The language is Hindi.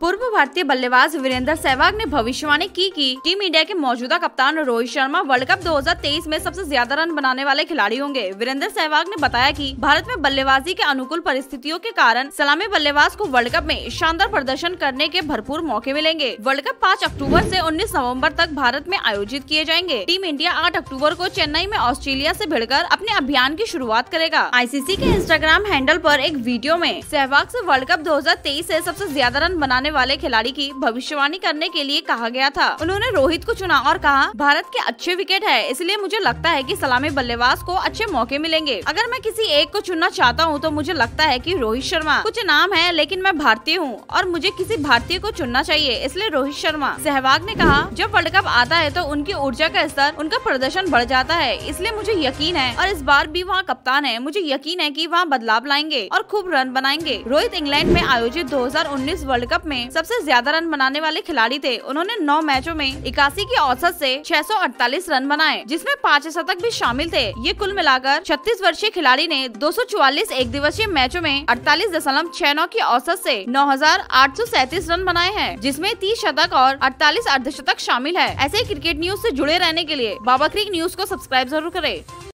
पूर्व भारतीय बल्लेबाज वीरेंद्र सहवाग ने भविष्यवाणी की कि टीम इंडिया के मौजूदा कप्तान रोहित शर्मा वर्ल्ड कप 2023 में सबसे ज्यादा रन बनाने वाले खिलाड़ी होंगे वीरेंद्र सहवाग ने बताया कि भारत में बल्लेबाजी के अनुकूल परिस्थितियों के कारण सलामी बल्लेबाज को वर्ल्ड कप में शानदार प्रदर्शन करने के भरपूर मौके मिलेंगे वर्ल्ड कप पाँच अक्टूबर ऐसी उन्नीस नवम्बर तक भारत में आयोजित किए जाएंगे टीम इंडिया आठ अक्टूबर को चेन्नई में ऑस्ट्रेलिया ऐसी भिड़कर अपने अभियान की शुरुआत करेगा आई के इंस्टाग्राम हैंडल आरोप एक वीडियो में सहवाग ऐसी वर्ल्ड कप दो हजार तेईस सबसे ज्यादा रन बनाने जाने वाले खिलाड़ी की भविष्यवाणी करने के लिए कहा गया था उन्होंने रोहित को चुना और कहा भारत के अच्छे विकेट है इसलिए मुझे लगता है की सलामी बल्लेबाज को अच्छे मौके मिलेंगे अगर मैं किसी एक को चुनना चाहता हूँ तो मुझे लगता है की रोहित शर्मा कुछ नाम है लेकिन मैं भारतीय हूँ और मुझे किसी भारतीय को चुनना चाहिए इसलिए रोहित शर्मा सहवाग ने कहा जब वर्ल्ड कप आता है तो उनकी ऊर्जा का स्तर उनका प्रदर्शन बढ़ जाता है इसलिए मुझे यकीन है और इस बार भी वहाँ कप्तान है मुझे यकीन है कि वहाँ बदलाव लाएंगे और खूब रन बनाएंगे रोहित इंग्लैंड में आयोजित 2019 वर्ल्ड कप में में सबसे ज्यादा रन बनाने वाले खिलाड़ी थे उन्होंने नौ मैचों में इक्यासी की औसत से 648 रन बनाए जिसमें पाँच शतक भी शामिल थे ये कुल मिलाकर छत्तीस वर्षीय खिलाड़ी ने 244 एक दिवसीय मैचों में अड़तालीस दशमलव छह नौ की औसत से 9,837 रन बनाए हैं जिसमें 30 शतक और 48 अर्धशतक शामिल है ऐसे क्रिकेट न्यूज से जुड़े रहने के लिए बाबा क्रिक न्यूज को सब्सक्राइब जरूर करें